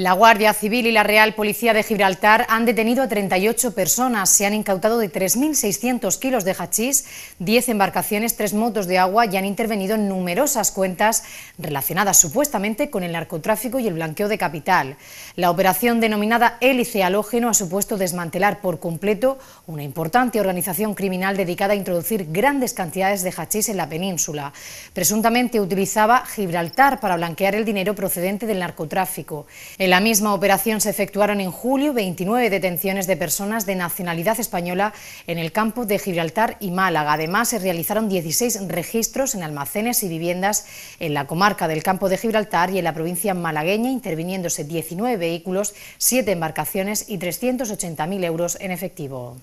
La Guardia Civil y la Real Policía de Gibraltar han detenido a 38 personas. Se han incautado de 3.600 kilos de hachís, 10 embarcaciones, 3 motos de agua y han intervenido en numerosas cuentas relacionadas supuestamente con el narcotráfico y el blanqueo de capital. La operación denominada Hélice Halógeno ha supuesto desmantelar por completo una importante organización criminal dedicada a introducir grandes cantidades de hachís en la península. Presuntamente utilizaba Gibraltar para blanquear el dinero procedente del narcotráfico la misma operación se efectuaron en julio 29 detenciones de personas de nacionalidad española en el campo de Gibraltar y Málaga. Además, se realizaron 16 registros en almacenes y viviendas en la comarca del campo de Gibraltar y en la provincia malagueña, interviniéndose 19 vehículos, 7 embarcaciones y 380.000 euros en efectivo.